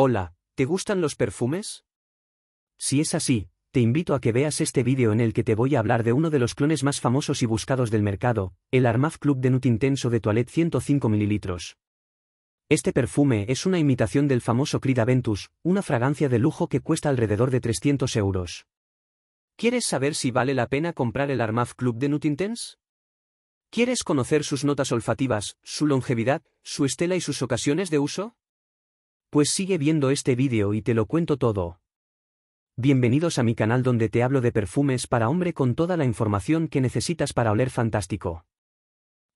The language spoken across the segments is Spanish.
Hola, ¿te gustan los perfumes? Si es así, te invito a que veas este vídeo en el que te voy a hablar de uno de los clones más famosos y buscados del mercado, el Armaf Club de Nut Intenso de Toilet 105 ml. Este perfume es una imitación del famoso Creed Aventus, una fragancia de lujo que cuesta alrededor de 300 euros. ¿Quieres saber si vale la pena comprar el Armaf Club de Nut ¿Quieres conocer sus notas olfativas, su longevidad, su estela y sus ocasiones de uso? Pues sigue viendo este vídeo y te lo cuento todo. Bienvenidos a mi canal donde te hablo de perfumes para hombre con toda la información que necesitas para oler fantástico.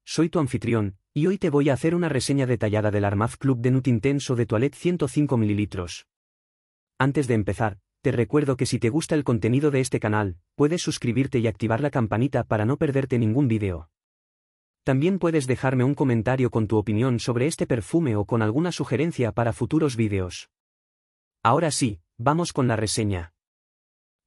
Soy tu anfitrión, y hoy te voy a hacer una reseña detallada del Armaz Club de Nut Intenso de Toilette 105 ml. Antes de empezar, te recuerdo que si te gusta el contenido de este canal, puedes suscribirte y activar la campanita para no perderte ningún vídeo. También puedes dejarme un comentario con tu opinión sobre este perfume o con alguna sugerencia para futuros vídeos. Ahora sí, vamos con la reseña.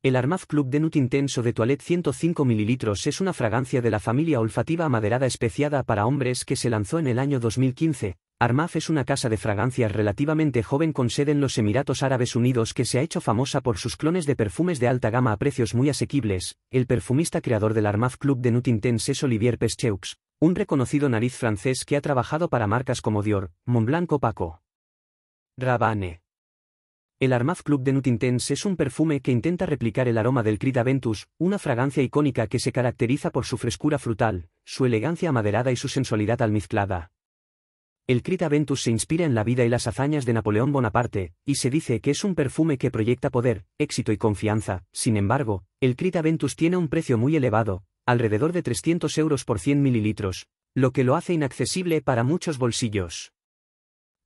El Armaf Club de Nut Intenso de Toilette 105 ml es una fragancia de la familia olfativa amaderada especiada para hombres que se lanzó en el año 2015. Armaf es una casa de fragancias relativamente joven con sede en los Emiratos Árabes Unidos que se ha hecho famosa por sus clones de perfumes de alta gama a precios muy asequibles. El perfumista creador del Armaf Club de Nut Intense es Olivier Pescheux, un reconocido nariz francés que ha trabajado para marcas como Dior, Montblanc o Paco. Rabanne. El Armaz Club de Nutintense es un perfume que intenta replicar el aroma del Crita Ventus, una fragancia icónica que se caracteriza por su frescura frutal, su elegancia amaderada y su sensualidad almizclada. El Crita Ventus se inspira en la vida y las hazañas de Napoleón Bonaparte, y se dice que es un perfume que proyecta poder, éxito y confianza. Sin embargo, el Crita Ventus tiene un precio muy elevado, alrededor de 300 euros por 100 mililitros, lo que lo hace inaccesible para muchos bolsillos.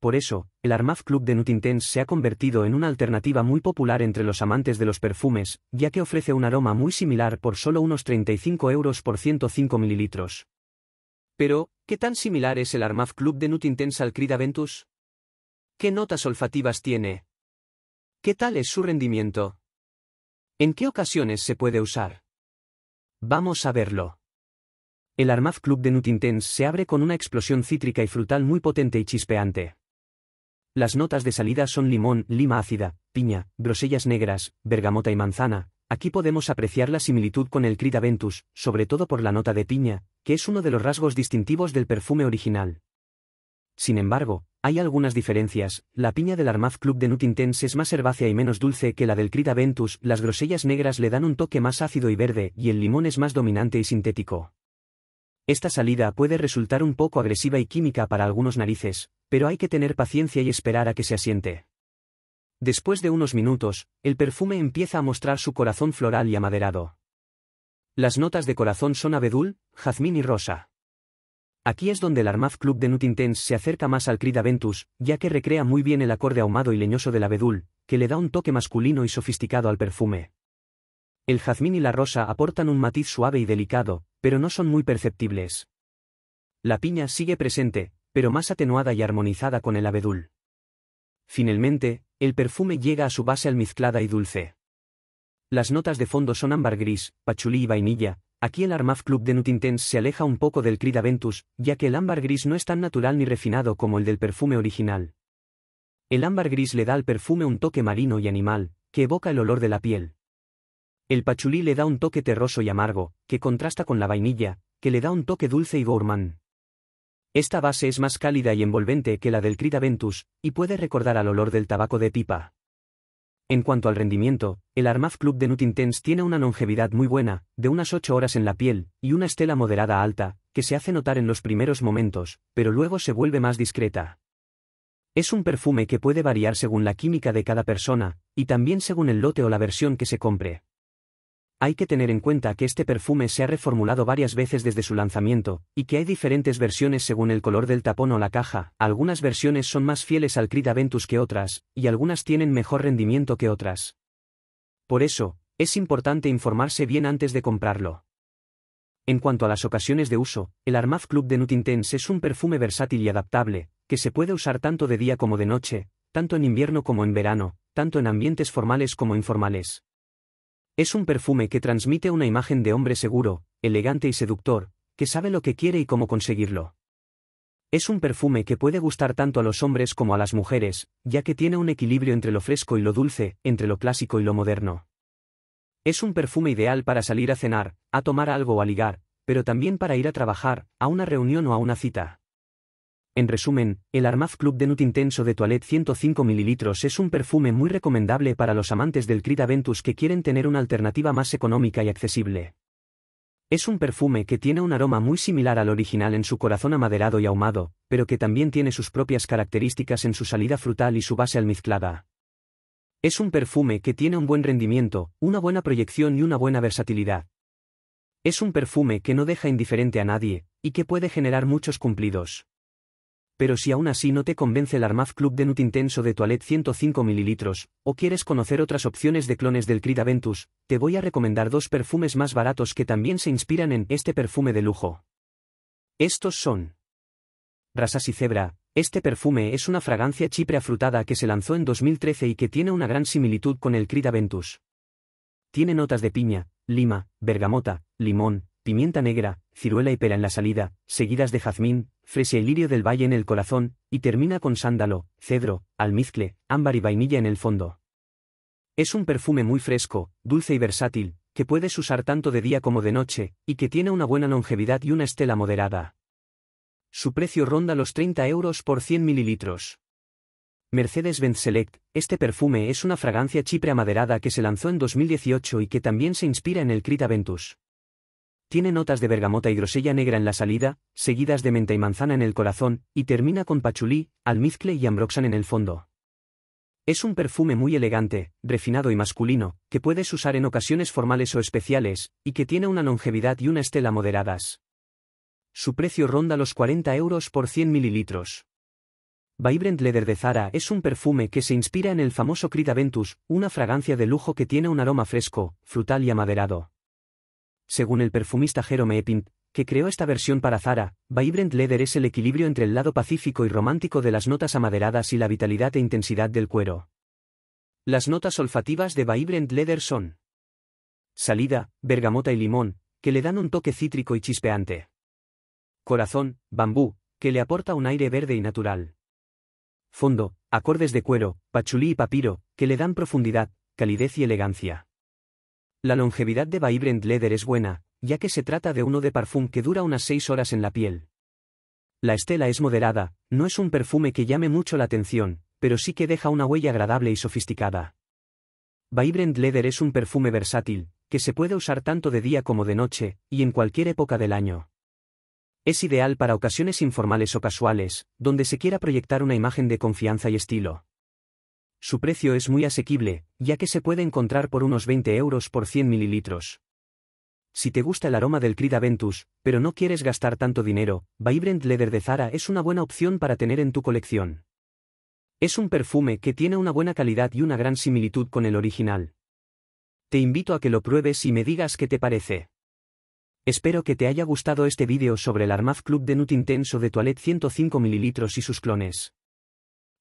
Por eso, el Armaf Club de Nutintense se ha convertido en una alternativa muy popular entre los amantes de los perfumes, ya que ofrece un aroma muy similar por solo unos 35 euros por 105 mililitros. Pero, ¿qué tan similar es el Armaf Club de Nutintense al Crida Ventus? ¿Qué notas olfativas tiene? ¿Qué tal es su rendimiento? ¿En qué ocasiones se puede usar? Vamos a verlo. El Armaz Club de Nutintens se abre con una explosión cítrica y frutal muy potente y chispeante. Las notas de salida son limón, lima ácida, piña, grosellas negras, bergamota y manzana. Aquí podemos apreciar la similitud con el Crit Aventus, sobre todo por la nota de piña, que es uno de los rasgos distintivos del perfume original. Sin embargo, hay algunas diferencias, la piña del Armaz Club de Nutintense es más herbácea y menos dulce que la del Crida Ventus, las grosellas negras le dan un toque más ácido y verde, y el limón es más dominante y sintético. Esta salida puede resultar un poco agresiva y química para algunos narices, pero hay que tener paciencia y esperar a que se asiente. Después de unos minutos, el perfume empieza a mostrar su corazón floral y amaderado. Las notas de corazón son abedul, jazmín y rosa. Aquí es donde el Armaz Club de Nutintens se acerca más al Creed Aventus, ya que recrea muy bien el acorde ahumado y leñoso del abedul, que le da un toque masculino y sofisticado al perfume. El jazmín y la rosa aportan un matiz suave y delicado, pero no son muy perceptibles. La piña sigue presente, pero más atenuada y armonizada con el abedul. Finalmente, el perfume llega a su base almizclada y dulce. Las notas de fondo son ámbar gris, pachulí y vainilla, Aquí el Armaf Club de Nutintens se aleja un poco del Creed Aventus, ya que el ámbar gris no es tan natural ni refinado como el del perfume original. El ámbar gris le da al perfume un toque marino y animal, que evoca el olor de la piel. El pachulí le da un toque terroso y amargo, que contrasta con la vainilla, que le da un toque dulce y gourmand. Esta base es más cálida y envolvente que la del Creed Aventus, y puede recordar al olor del tabaco de pipa. En cuanto al rendimiento, el Armaf Club de Nut tiene una longevidad muy buena, de unas 8 horas en la piel, y una estela moderada alta, que se hace notar en los primeros momentos, pero luego se vuelve más discreta. Es un perfume que puede variar según la química de cada persona, y también según el lote o la versión que se compre. Hay que tener en cuenta que este perfume se ha reformulado varias veces desde su lanzamiento, y que hay diferentes versiones según el color del tapón o la caja, algunas versiones son más fieles al Creed Aventus que otras, y algunas tienen mejor rendimiento que otras. Por eso, es importante informarse bien antes de comprarlo. En cuanto a las ocasiones de uso, el Armaz Club de Nutintense es un perfume versátil y adaptable, que se puede usar tanto de día como de noche, tanto en invierno como en verano, tanto en ambientes formales como informales. Es un perfume que transmite una imagen de hombre seguro, elegante y seductor, que sabe lo que quiere y cómo conseguirlo. Es un perfume que puede gustar tanto a los hombres como a las mujeres, ya que tiene un equilibrio entre lo fresco y lo dulce, entre lo clásico y lo moderno. Es un perfume ideal para salir a cenar, a tomar algo o a ligar, pero también para ir a trabajar, a una reunión o a una cita. En resumen, el Armaf Club de Nut Intenso de Toilette 105 ml es un perfume muy recomendable para los amantes del Creed Aventus que quieren tener una alternativa más económica y accesible. Es un perfume que tiene un aroma muy similar al original en su corazón amaderado y ahumado, pero que también tiene sus propias características en su salida frutal y su base almizclada. Es un perfume que tiene un buen rendimiento, una buena proyección y una buena versatilidad. Es un perfume que no deja indiferente a nadie, y que puede generar muchos cumplidos pero si aún así no te convence el Armaf Club de Nut Intenso de Toilette 105 ml, o quieres conocer otras opciones de clones del Creed Aventus, te voy a recomendar dos perfumes más baratos que también se inspiran en este perfume de lujo. Estos son Rasas y Cebra. Este perfume es una fragancia chipre afrutada que se lanzó en 2013 y que tiene una gran similitud con el Creed Aventus. Tiene notas de piña, lima, bergamota, limón, pimienta negra, ciruela y pera en la salida, seguidas de jazmín, fresia y lirio del valle en el corazón, y termina con sándalo, cedro, almizcle, ámbar y vainilla en el fondo. Es un perfume muy fresco, dulce y versátil, que puedes usar tanto de día como de noche, y que tiene una buena longevidad y una estela moderada. Su precio ronda los 30 euros por 100 mililitros. Mercedes-Benz Select, este perfume es una fragancia chipre amaderada que se lanzó en 2018 y que también se inspira en el Crita tiene notas de bergamota y grosella negra en la salida, seguidas de menta y manzana en el corazón, y termina con pachulí, almizcle y ambroxan en el fondo. Es un perfume muy elegante, refinado y masculino, que puedes usar en ocasiones formales o especiales, y que tiene una longevidad y una estela moderadas. Su precio ronda los 40 euros por 100 mililitros. Vibrant Leather de Zara es un perfume que se inspira en el famoso Creed Aventus, una fragancia de lujo que tiene un aroma fresco, frutal y amaderado según el perfumista Jerome Epint, que creó esta versión para Zara, Vibrant Leather es el equilibrio entre el lado pacífico y romántico de las notas amaderadas y la vitalidad e intensidad del cuero. Las notas olfativas de Vibrant Leather son salida, bergamota y limón, que le dan un toque cítrico y chispeante. Corazón, bambú, que le aporta un aire verde y natural. Fondo, acordes de cuero, pachulí y papiro, que le dan profundidad, calidez y elegancia. La longevidad de Vibrant Leather es buena, ya que se trata de uno de parfum que dura unas 6 horas en la piel. La estela es moderada, no es un perfume que llame mucho la atención, pero sí que deja una huella agradable y sofisticada. Vibrant Leather es un perfume versátil, que se puede usar tanto de día como de noche, y en cualquier época del año. Es ideal para ocasiones informales o casuales, donde se quiera proyectar una imagen de confianza y estilo. Su precio es muy asequible, ya que se puede encontrar por unos 20 euros por 100 mililitros. Si te gusta el aroma del Creed Aventus, pero no quieres gastar tanto dinero, Vibrant Leather de Zara es una buena opción para tener en tu colección. Es un perfume que tiene una buena calidad y una gran similitud con el original. Te invito a que lo pruebes y me digas qué te parece. Espero que te haya gustado este vídeo sobre el Armaz Club de Nut Intenso de Toilette 105 ml y sus clones.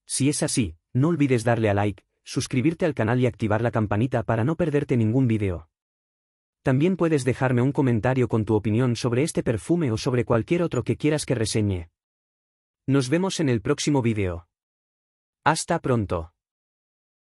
Si es así, no olvides darle a like, suscribirte al canal y activar la campanita para no perderte ningún video. También puedes dejarme un comentario con tu opinión sobre este perfume o sobre cualquier otro que quieras que reseñe. Nos vemos en el próximo video. Hasta pronto.